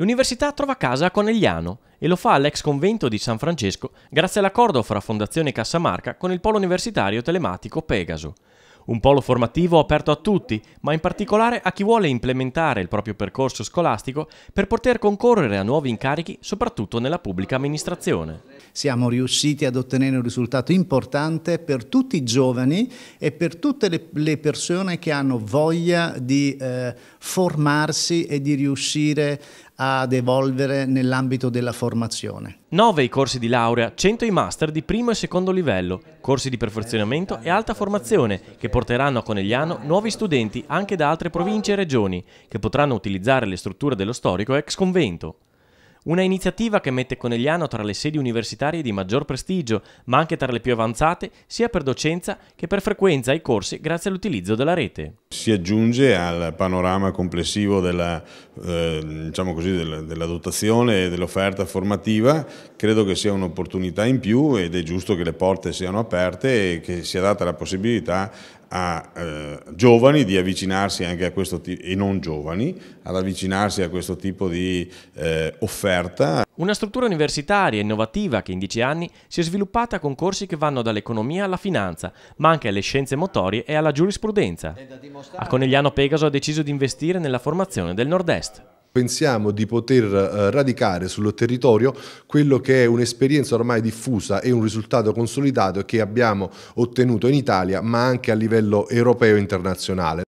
L'università trova casa a Conegliano e lo fa all'ex convento di San Francesco grazie all'accordo fra Fondazione Cassamarca con il polo universitario telematico Pegaso. Un polo formativo aperto a tutti, ma in particolare a chi vuole implementare il proprio percorso scolastico per poter concorrere a nuovi incarichi, soprattutto nella pubblica amministrazione. Siamo riusciti ad ottenere un risultato importante per tutti i giovani e per tutte le, persone che hanno voglia di eh, formarsi e di riuscire ad evolvere nell'ambito della formazione. 9 i corsi di laurea, 100 i master di primo e secondo livello, corsi di perfezionamento e alta formazione che porteranno a Conegliano nuovi studenti anche da altre province e regioni che potranno utilizzare le strutture dello storico ex convento. Una iniziativa che mette Conegliano tra le sedi universitarie di maggior prestigio, ma anche tra le più avanzate, sia per docenza che per frequenza ai corsi grazie all'utilizzo della rete. Si aggiunge al panorama complessivo della, eh, diciamo così, della, della dotazione e dell'offerta formativa, credo che sia un'opportunità in più ed è giusto che le porte siano aperte e che sia data la possibilità a eh, giovani di avvicinarsi anche a questo tipo, e non giovani, ad avvicinarsi a questo tipo di eh, offerta. Una struttura universitaria innovativa che in dieci anni si è sviluppata con corsi che vanno dall'economia alla finanza, ma anche alle scienze motorie e alla giurisprudenza. A Conegliano Pegaso ha deciso di investire nella formazione del Nord-Est pensiamo di poter eh, radicare sul territorio quello che è un'esperienza ormai diffusa e un risultato consolidato che abbiamo ottenuto in Italia ma anche a livello europeo e internazionale.